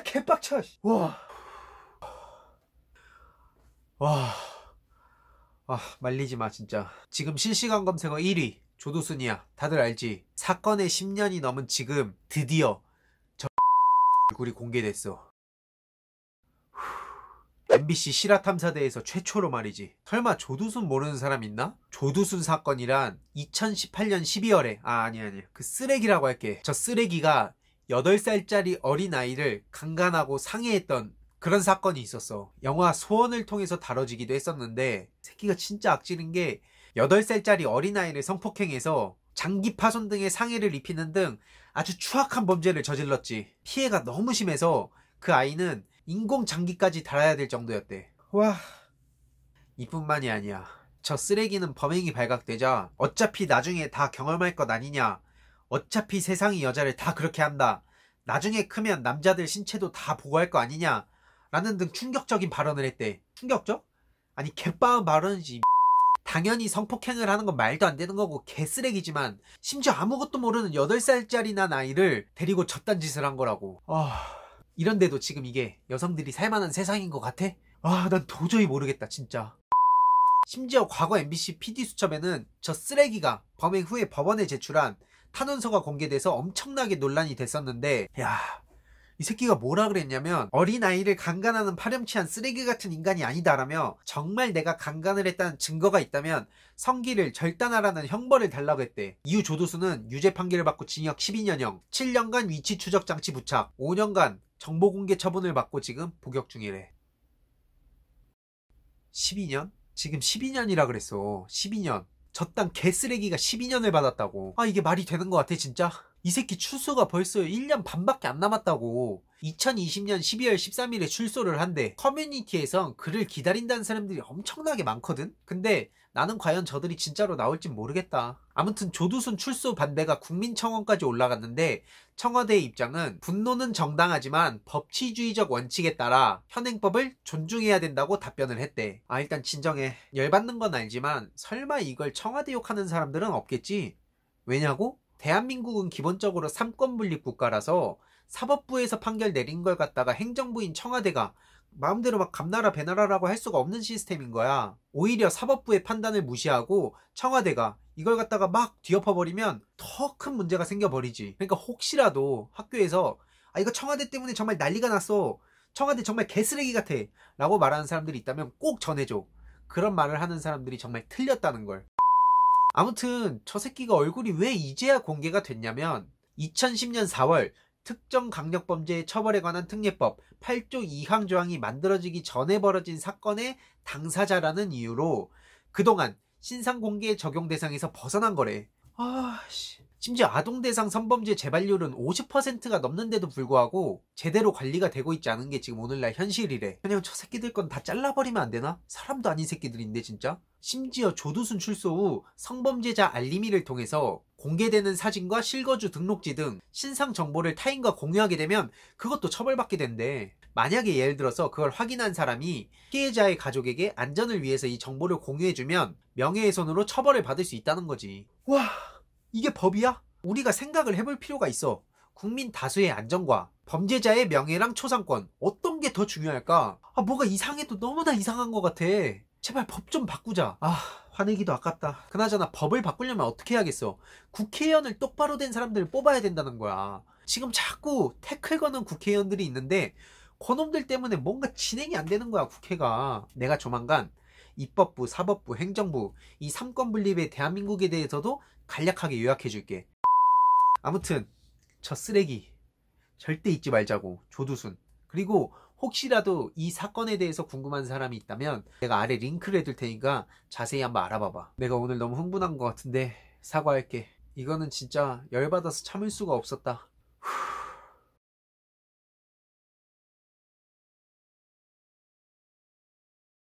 진짜 개빡쳐. 와. 와. 아, 말리지 마, 진짜. 지금 실시간 검색어 1위. 조두순이야 다들 알지? 사건의 10년이 넘은 지금 드디어 저 얼굴이 공개됐어. MBC 실화탐사대에서 최초로 말이지. 설마 조두순 모르는 사람 있나? 조두순 사건이란 2018년 12월에, 아, 아니, 아니. 그 쓰레기라고 할게. 저 쓰레기가 8살짜리 어린아이를 강간하고 상해했던 그런 사건이 있었어. 영화 소원을 통해서 다뤄지기도 했었는데 새끼가 진짜 악질인 게 8살짜리 어린아이를 성폭행해서 장기 파손 등의 상해를 입히는 등 아주 추악한 범죄를 저질렀지. 피해가 너무 심해서 그 아이는 인공 장기까지 달아야 될 정도였대. 와. 이뿐만이 아니야. 저 쓰레기는 범행이 발각되자 어차피 나중에 다 경험할 것 아니냐 어차피 세상이 여자를 다 그렇게 한다. 나중에 크면 남자들 신체도 다 보고할 거 아니냐. 라는 등 충격적인 발언을 했대. 충격적? 아니, 개빠은 발언이지. 당연히 성폭행을 하는 건 말도 안 되는 거고 개쓰레기지만 심지어 아무것도 모르는 8살짜리 난 아이를 데리고 저딴 짓을 한 거라고. 아, 이런데도 지금 이게 여성들이 살만한 세상인 것 같아? 아, 난 도저히 모르겠다, 진짜. 심지어 과거 MBC PD 수첩에는 저 쓰레기가 범행 후에 법원에 제출한 탄원서가 공개돼서 엄청나게 논란이 됐었는데 야. 이 새끼가 뭐라 그랬냐면 어린아이를 강간하는 파렴치한 쓰레기 같은 인간이 아니다라며 정말 내가 강간을 했다는 증거가 있다면 성기를 절단하라는 형벌을 달라고 했대. 이후 조도수는 유죄 판결을 받고 징역 12년형, 7년간 위치 추적 장치 부착, 5년간 정보 공개 처분을 받고 지금 복역 중이래. 12년? 지금 12년이라 그랬어. 12년. 저땅 개쓰레기가 12년을 받았다고 아 이게 말이 되는 것 같아 진짜 이 새끼 출소가 벌써 1년 반밖에 안 남았다고 2020년 12월 13일에 출소를 한데 커뮤니티에선 그를 기다린다는 사람들이 엄청나게 많거든? 근데 나는 과연 저들이 진짜로 나올진 모르겠다. 아무튼 조두순 출소 반대가 국민청원까지 올라갔는데 청와대의 입장은 분노는 정당하지만 법치주의적 원칙에 따라 현행법을 존중해야 된다고 답변을 했대. 아 일단 진정해. 열받는 건 알지만 설마 이걸 청와대 욕하는 사람들은 없겠지? 왜냐고? 대한민국은 기본적으로 삼권 분립 국가라서 사법부에서 판결 내린 걸 갖다가 행정부인 청와대가 마음대로 막 감나라 배나라라고 할 수가 없는 시스템인 거야. 오히려 사법부의 판단을 무시하고 청와대가 이걸 갖다가 막 뒤엎어버리면 더 큰 문제가 생겨버리지. 그러니까 혹시라도 학교에서 아 이거 청와대 때문에 정말 난리가 났어. 청와대 정말 개쓰레기 같아. 라고 말하는 사람들이 있다면 꼭 전해줘. 그런 말을 하는 사람들이 정말 틀렸다는 걸. 아무튼 저 새끼가 얼굴이 왜 이제야 공개가 됐냐면 2010년 4월 특정 강력범죄의 처벌에 관한 특례법 8조 2항 조항이 만들어지기 전에 벌어진 사건의 당사자라는 이유로 그동안 신상 공개 의 적용 대상에서 벗어난 거래. 아, 씨. 심지어 아동 대상 선범죄 재발률은 50%가 넘는데도 불구하고 제대로 관리가 되고 있지 않은 게 지금 오늘날 현실이래. 그냥 저 새끼들 건 다 잘라버리면 안 되나? 사람도 아닌 새끼들인데 진짜. 심지어 조두순 출소 후 성범죄자 알리미를 통해서 공개되는 사진과 실거주 등록지 등 신상 정보를 타인과 공유하게 되면 그것도 처벌받게 된대. 만약에 예를 들어서 그걸 확인한 사람이 피해자의 가족에게 안전을 위해서 이 정보를 공유해주면 명예훼손으로 처벌을 받을 수 있다는 거지. 와, 이게 법이야? 우리가 생각을 해볼 필요가 있어. 국민 다수의 안전과 범죄자의 명예랑 초상권 어떤 게 더 중요할까? 아 뭐가 이상해도 너무나 이상한 것 같아. 제발 법 좀 바꾸자. 아, 화내기도 아깝다. 그나저나 법을 바꾸려면 어떻게 해야겠어? 국회의원을 똑바로 된 사람들을 뽑아야 된다는 거야. 지금 자꾸 태클 거는 국회의원들이 있는데 권놈들 때문에 뭔가 진행이 안 되는 거야, 국회가. 내가 조만간 입법부, 사법부, 행정부 이3권 분립의 대한민국에 대해서도 간략하게 요약해 줄게. 아무튼 저 쓰레기 절대 잊지 말자고 조두순 그리고 혹시라도 이 사건에 대해서 궁금한 사람이 있다면 내가 아래 링크를 해둘 테니까 자세히 한번 알아봐봐. 내가 오늘 너무 흥분한 것 같은데 사과할게. 이거는 진짜 열받아서 참을 수가 없었다.